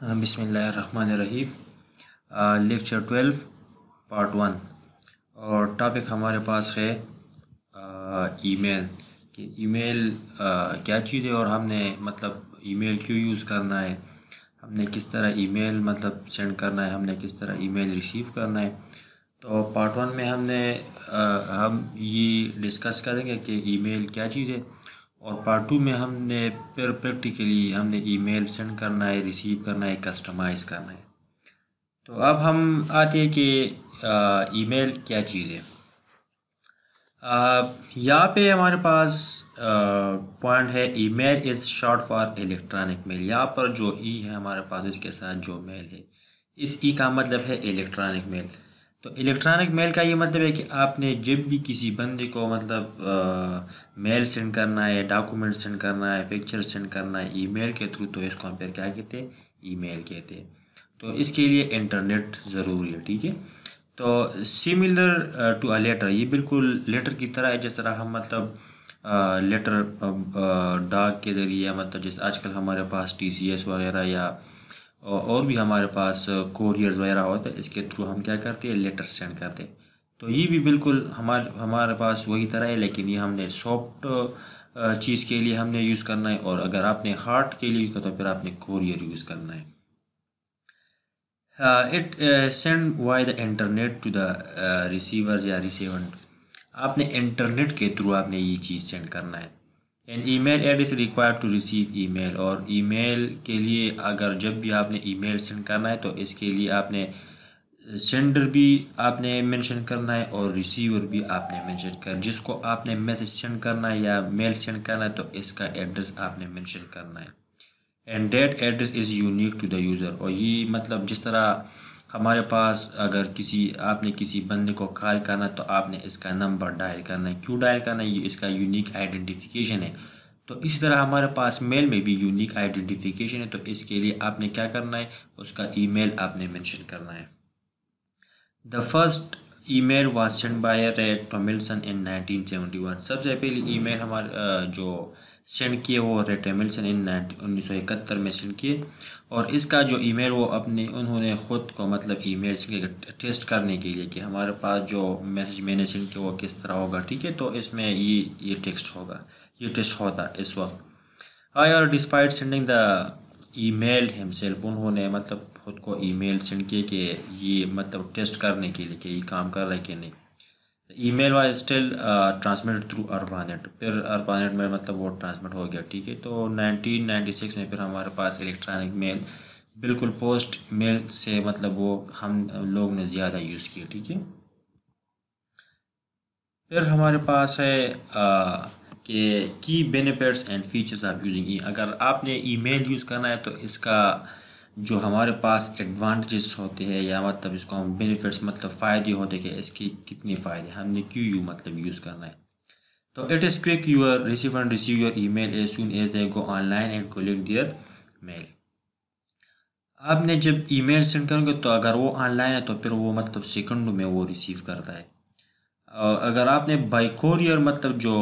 हाँ, बिसमीम lecture twelve part one और टॉपिक हमारे पास है ईमेल कि ईमेल क्या चीज़ है और हमने मतलब ईमेल क्यों यूज़ करना है हमने किस तरह ईमेल मतलब सेंड करना है हमने किस तरह ईमेल रिसीव करना है तो पार्ट वन में हमने आ, हम ये डिस्कस करेंगे कि ईमेल क्या चीज़ है और पार्ट टू में हमने पर प्रैक्टिकली हमने ईमेल सेंड करना है रिसीव करना है कस्टमाइज़ करना है तो अब हम आते हैं कि ईमेल क्या चीज़ है यहाँ पे हमारे पास पॉइंट है email is short for electronic mail यहाँ पर जो ई e है हमारे पास इसके साथ जो मेल है इस ई e का मतलब है इलेक्ट्रॉनिक मेल तो इलेक्ट्रॉनिक मेल का ये मतलब है कि आपने जब भी किसी बंदे को मतलब आ, मेल सेंड करना है डॉक्यूमेंट सेंड करना है पिक्चर सेंड करना है ईमेल के थ्रू तो इसको हम फिर क्या कहते हैं मेल कहते हैं तो इसके लिए इंटरनेट ज़रूरी है ठीक है तो सिमिलर टू अ लेटर ये बिल्कुल लेटर की तरह है जिस तरह हम मतलब आ, लेटर डाक के ज़रिए मतलब जैसे आजकल हमारे पास टी वगैरह या और भी हमारे पास कोरियर्स वगैरह हो तो इसके थ्रू हम क्या करते हैं लेटर सेंड करते हैं तो ये भी बिल्कुल हमारे हमारे पास वही तरह है लेकिन ये हमने सॉफ्ट चीज़ के लिए हमने यूज़ करना है और अगर आपने हार्ट के लिए यूज़ तो फिर आपने कोरियर यूज़ करना है it send via the internet to the receiver या रिसीवेंट आपने इंटरनेट के थ्रू आपने ये चीज़ सेंड करना है an email address required to receive email और ईमेल के लिए अगर जब भी आपने ईमेल सेंड करना है तो इसके लिए आपने सेंडर भी आपने मेंशन करना है और रिसीवर भी आपने मेंशन कर जिसको आपने मैसेज सेंड करना है या मेल सेंड करना है तो इसका एड्रेस आपने मेंशन करना है and that address is unique to the user और ये मतलब जिस तरह हमारे पास अगर किसी आपने किसी बंदे को कॉल करना तो आपने इसका नंबर डायल करना है क्यों डायल करना है ये इसका यूनिक आइडेंटिफिकेशन है तो इसी तरह हमारे पास मेल में भी यूनिक आइडेंटिफिकेशन है तो इसके लिए आपने क्या करना है उसका ईमेल आपने मेंशन करना है the first email mail send by Ray Tomlinson in 1971 सबसे पहली ईमेल हमारे जो सेंड किए वो रेट मिल्सन इन उन्नीस सौ इकहत्तर में सेंड किए और इसका जो ईमेल वो अपने उन्होंने ख़ुद को मतलब ईमेल्स के टेस्ट करने के लिए कि हमारे पास जो मैसेज मैंने सेंड किया वो किस तरह होगा ठीक है तो इसमें ये ये टेक्स्ट होगा ये टेस्ट होता इस वक्त आई और despite sending the e mail himself उन्होंने मतलब खुद को ई मेल सेंड किए कि ये मतलब टेस्ट करने के लिए कि ये काम कर रहा है कि नहीं email was still transmit through ARPANET फिर अर्बानेट में मतलब वो ट्रांसमिट हो गया ठीक है तो 1996 में फिर हमारे पास इलेक्ट्रॉनिक मेल बिल्कुल पोस्ट मेल से मतलब वो हम लोग ने ज़्यादा यूज़ किया ठीक है फिर हमारे पास है uh, कि की benefits and features of using e अगर आपने ईमेल यूज़ करना है तो इसका जो हमारे पास एडवांटेजेस होते हैं या मतलब इसको हम बेनिफिट्स मतलब फ़ायदे होते हैं इसके कितने फ़ायदे हमने क्यों यू मतलब यूज़ करना है तो it is quick your receive and receive your e mail as soon as they go online and collect their mail आपने जब मेल सेंड करोगे तो अगर वो ऑनलाइन है तो फिर वो मतलब सेकंड में वो रिसीव करता है और अगर आपने बाई कोरियर मतलब जो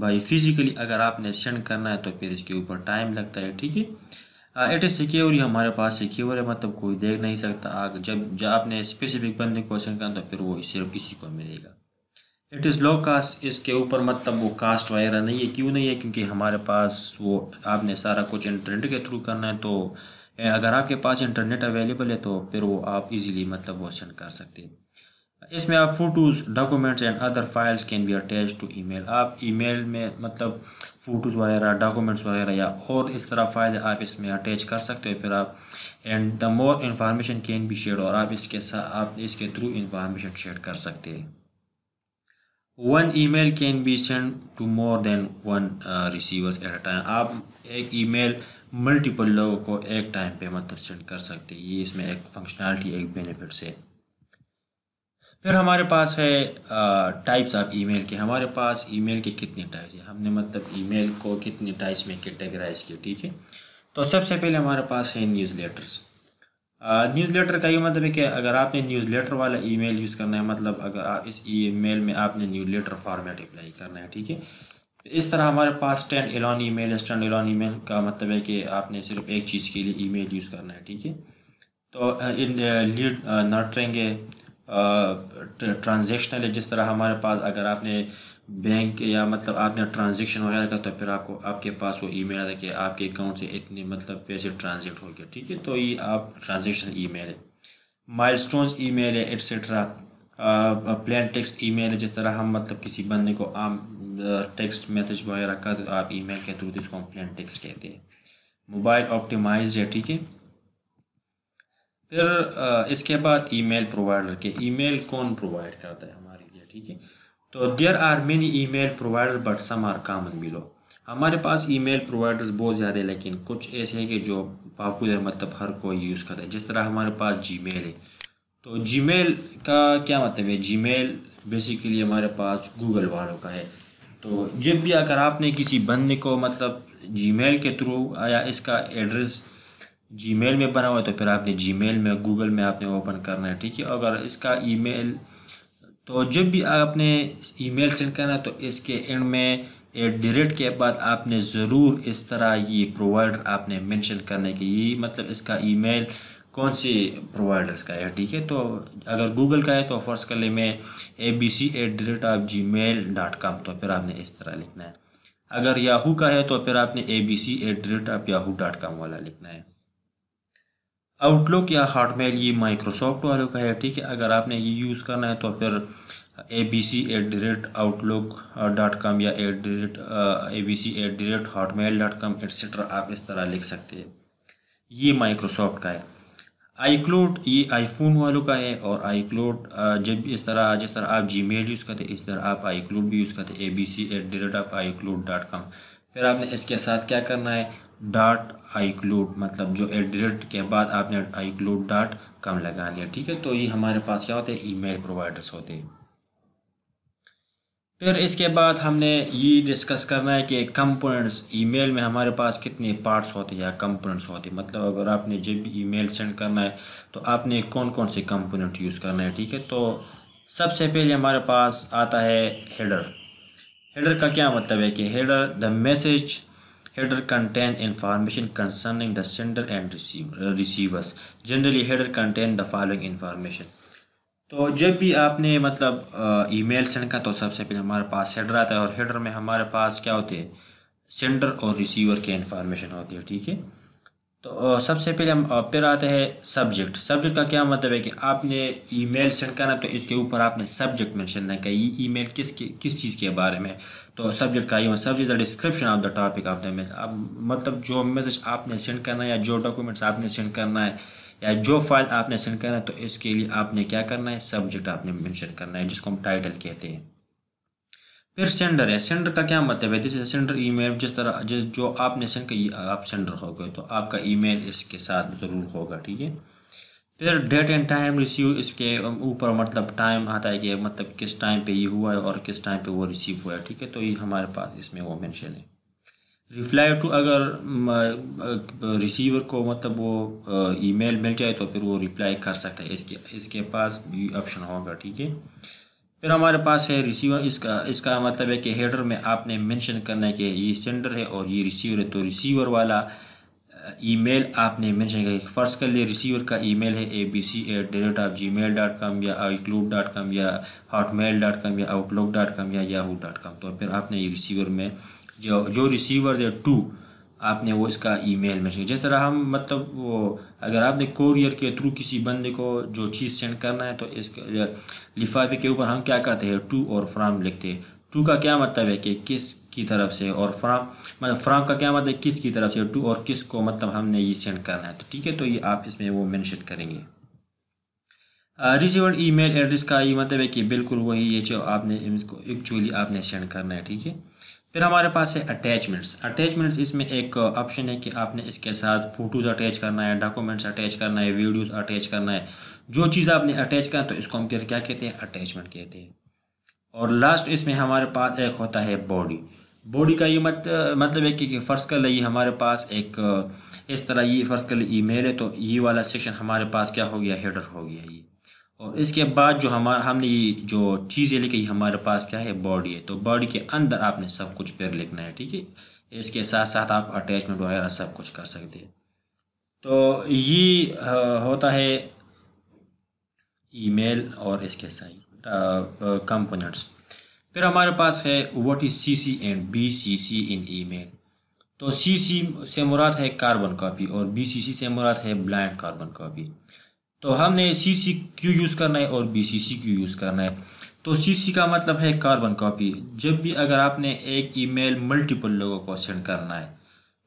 बाई फिज़िकली अगर आपने सेंड करना है तो फिर इसके ऊपर टाइम लगता है ठीक है इट इज़ सिक्योर ही हमारे पास सिक्योर है मतलब कोई देख नहीं सकता आग जब जब आपने स्पेसिफिक बंदे क्वेश्चन करना तो फिर वो सिर्फ इसी को मिलेगा इट इज़ लो कास्ट इसके ऊपर मतलब वो कास्ट वगैरह नहीं है क्यों नहीं है क्योंकि हमारे पास वो आपने सारा कुछ इंटरनेट के थ्रू करना है तो अगर आपके पास इंटरनेट अवेलेबल है तो फिर वो आप इजीली मतलब क्वेश्चन कर सकते हैं इसमें आप photos documents and other files can be attach to email आप ईमेल में मतलब फ़ोटोज़ वगैरह डॉक्यूमेंट्स वगैरह या और इस तरह फाइल आप इसमें अटैच कर सकते हो फिर आप and the more information can be share और आप इसके साथ आप इसके थ्रू इन्फॉर्मेशन शेयर कर सकते हैं one e mail can be send to more than one receivers at a time आप एक ई मेल मल्टीपल लोगों को एक टाइम पे मतलब सेंड कर सकते हैं ये इसमें एक फंक्शनैलिटी एक बेनिफिट्स है फिर हमारे पास है टाइप्स ऑफ ईमेल के हमारे पास ईमेल के कितने टाइप्स हैं हमने मतलब ईमेल को कितने टाइप्स में कैटेगराइज किया ठीक है तो सबसे पहले हमारे पास है न्यूज़ लेटर्स न्यूज़ लेटर का ये मतलब है कि अगर आपने न्यूज़ लेटर वाला ईमेल यूज़ करना है मतलब अगर आप इस ईमेल में आपने न्यूज़ लेटर फॉर्मेट अप्लाई करना है ठीक है इस तरह हमारे पास standalone email standalone email का मतलब है कि आपने सिर्फ एक चीज़ के लिए ईमेल यूज़ करना है ठीक है तो लीड रहेंगे ट्रांजेक्शनल है जिस तरह हमारे पास अगर आपने बैंक या मतलब आपने ट्रांजेक्शन वगैरह का तो फिर आपको आपके पास वो ईमेल आता है कि आपके अकाउंट से इतने मतलब पैसे ट्रांजेक्ट हो गए ठीक है तो ये आप ट्रांजेक्शन ईमेल है माइलस्टोन्स ईमेल है एट्सट्रा प्लान टेक्स ईमेल है जिस तरह हम मतलब किसी बंदे को आम टेक्स्ट मैसेज वगैरह का तो आप ईमेल के थ्रू इसको हम प्लान टेक्स कहते हैं मोबाइल ऑप्टिमाइज्ड है ठीक है फिर इसके बाद ईमेल प्रोवाइडर के ईमेल कौन प्रोवाइड करता है हमारे लिए ठीक है तो there are many email provider but some are common below हमारे पास ईमेल प्रोवाइडर्स बहुत ज़्यादा है लेकिन कुछ ऐसे हैं कि जो पॉपुलर मतलब हर कोई यूज़ करता है जिस तरह हमारे पास मेल है तो मेल का क्या मतलब है मेल बेसिकली हमारे पास गूगल वालों का है तो जब भी अगर आपने किसी बंदे को मतलब मेल के थ्रू या इसका एड्रेस जी मेल में बना हुआ है तो फिर आपने जी मेल में गूगल में आपने ओपन करना है ठीक है अगर इसका ई मेल तो जब भी आपने ई मेल सेंड करना है तो इसके एंड में डिरेक्ट के बाद आपने ज़रूर इस तरह ये प्रोवाइडर आपने मेंशन करने की ये मतलब इसका ईमेल कौन से प्रोवाइडर्स का है ठीक है तो अगर गूगल का है तो फर्स्ट कर ले मैं A B C at the rate of Gmail dot com तो फिर आपने इस तरह लिखना है अगर याहू का है तो फिर आपने A B C at the rate of Yahoo dot com वाला लिखना है आउटलुक या मेल ये माइक्रोसॉफ्ट वालों का है ठीक है अगर आपने ये यूज़ करना है तो फिर A B C at the rate Outlook dot com या at the rate A B C at the rate Hotmail dot com etcetera आप इस तरह लिख सकते हैं ये माइक्रोसॉफ्ट का है आई क्लोड ये आईफोन वालों का है और आई क्लोड uh, जब इस तरह जिस तरह आप जी मेल यूज़ करते इस तरह आप आई क्लोड भी यूज़ करते A B C at the rate आप आई क्लोड डॉट कॉम फिर आपने इसके साथ क्या करना है डॉट आई क्लूड मतलब जो एडिट के बाद आपने आई क्लूड डॉट कम लगा लिया ठीक है तो ये हमारे पास क्या होते हैं ईमेल प्रोवाइडर्स होते हैं फिर इसके बाद हमने ये डिस्कस करना है कि कंपोनेंट्स ईमेल में हमारे पास कितने पार्ट्स होते हैं या कंपोनेंट्स होते हैं मतलब अगर आपने जब भी ईमेल सेंड करना है तो आपने कौन कौन से कंपोनेंट यूज़ करना है ठीक है तो सबसे पहले हमारे पास आता है हेडर हेडर का क्या मतलब है कि header the message header contain information concerning the sender and receivers generally header contain the following information तो जब भी आपने मतलब ई मेल सेंड का तो सबसे पहले हमारे पास हेडर आता है और हेडर में हमारे पास क्या होते हैं सेंडर और रिसीवर के इंफॉर्मेशन होती है ठीक है तो सबसे पहले हम फिर आते हैं सब्जेक्ट सब्जेक्ट का क्या मतलब है कि आपने ईमेल सेंड करना तो इसके ऊपर आपने सब्जेक्ट मेंशन ना किया ये ईमेल किस किस चीज़ के बारे में तो सब्जेक्ट का ये subject the description of the topic of the mail अब मतलब जो मैसेज आपने सेंड करना है या जो डॉक्यूमेंट्स आपने सेंड करना है या जो फाइल आपने सेंड करना है तो इसके लिए आपने क्या करना है सब्जेक्ट आपने मैंशन करना है जिसको हम टाइटल कहते हैं फिर सेंडर है सेंडर का क्या मतलब है जैसे सेंडर ईमेल जिस तरह जिस जो आपने सेंड किया आप सेंडर हो गए तो आपका ईमेल इसके साथ ज़रूर होगा ठीक है फिर डेट एंड टाइम रिसीव इसके ऊपर मतलब टाइम आता है कि मतलब किस टाइम पे ये हुआ है और किस टाइम पे वो रिसीव हुआ है ठीक है तो ये हमारे पास इसमें वो मेंशन है रिप्लाई टू अगर रिसीवर को मतलब वो ईमेल मिल जाए तो फिर वो रिप्लाई कर सकता है इसके इसके पास भी ऑप्शन होगा ठीक है फिर हमारे पास है रिसीवर इसका इसका मतलब है कि हेडर में आपने मेंशन करना है कि ये सेंडर है और ये रिसीवर है तो रिसीवर वाला ईमेल आपने मेंशन किया फ़र्ज कर लिए रिसीवर का ईमेल है A B C at the rate of Gmail dot com या आउटलूक डॉट कॉम या हॉट मेल डॉट कॉम या आउटलुक डॉट कॉम या याहू डॉट कॉम तो फिर आपने ये रिसीवर में जो जो रिसीवर है टू आपने वो इसका ईमेल में जिस तरह हम मतलब वो अगर आपने कोरियर के थ्रू किसी बंदे को जो चीज़ सेंड करना है तो इस लिफाफे के ऊपर हम क्या कहते हैं टू और फ्राम लिखते हैं टू का क्या मतलब है कि किस की तरफ से और फ्राम मतलब फ्राम का क्या मतलब किस की तरफ से टू और किस को मतलब हमने ये सेंड करना है तो ठीक है तो ये आप इसमें वो मैंशन करेंगे ई मेल एड्रेस का ये मतलब है कि बिल्कुल वही है जो आपने इसको एक्चुअली आपने सेंड करना है ठीक है फिर हमारे पास है अटैचमेंट्स अटैचमेंट्स इसमें एक ऑप्शन uh, है कि आपने इसके साथ फ़ोटोज़ अटैच करना है डॉक्यूमेंट्स अटैच करना है वीडियोज़ अटैच करना है जो चीज़ आपने अटैच करना है तो इसको हम क्या कहते हैं अटैचमेंट कहते हैं और लास्ट इसमें हमारे पास एक होता है बॉडी बॉडी का ये मत uh, मतलब है कि, कि फ़र्ज कर लिए हमारे पास एक uh, इस तरह ये फ़र्ज कर लिए ई है तो ये वाला सेक्शन हमारे पास क्या हो गया हेडर हो गया ये और इसके बाद जो हमारा हमने ये जो चीज़ें लिखी हमारे पास क्या है बॉडी है तो बॉडी के अंदर आपने सब कुछ पैर लिखना है ठीक है इसके साथ साथ आप अटैचमेंट वगैरह सब कुछ कर सकते हैं तो ये होता है ईमेल और इसके साथ कंपोनेंट्स फिर हमारे पास है what is C C and B C C in email तो सी सी से मुराद है कार्बन कॉपी और बी सी सी से मुराद है ब्लाइंड कार्बन कॉपी तो हमने सी सी क्यू यूज़ करना है और बी सी सी क्यू यूज़ करना है तो सी सी का मतलब है कार्बन कॉपी जब भी अगर आपने एक ईमेल मल्टीपल लोगों को सेंड करना है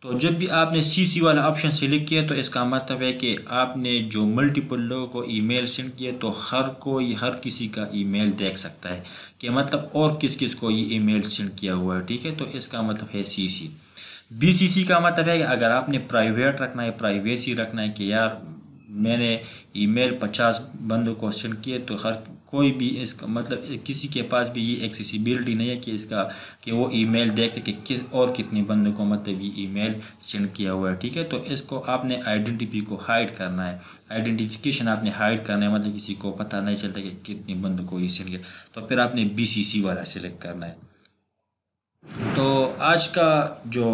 तो जब भी आपने सी सी वाला ऑप्शन सिलेक्ट किया तो इसका मतलब है कि आपने जो मल्टीपल लोगों को ईमेल सेंड किया तो हर कोई हर किसी का ईमेल देख सकता है कि मतलब और किस किस को ये ईमेल सेंड किया हुआ है ठीक है तो इसका मतलब है सी सी बी सी सी का मतलब है कि अगर आपने प्राइवेट रखना है प्राइवेसी रखना है कि यार मैंने ईमेल पचास बंद क्वेश्चन किए तो हर कोई भी इसका मतलब किसी के पास भी ये एक्सेसिबिलिटी नहीं है कि इसका कि वो ईमेल देख के किस और कितने बंदों को मतलब ये ईमेल सेंड किया हुआ है ठीक है तो इसको आपने आइडेंटिटी को हाइड करना है आइडेंटिफिकेशन आपने हाइड करना है मतलब किसी को पता नहीं चलता कि कितने बंदों को ये सेंड किया तो फिर आपने बी वाला सेलेक्ट करना है तो आज का जो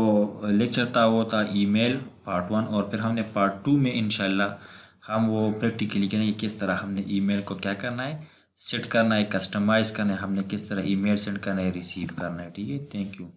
लेक्चर था वो था ईमेल पार्ट वन और फिर हमने पार्ट टू में इनशाला हम वो प्रैक्टिकली करेंगे किस तरह हमने ईमेल को क्या करना है सेट करना है कस्टमाइज़ करना है हमने किस तरह ईमेल सेंड करना है रिसीव करना है ठीक है थैंक यू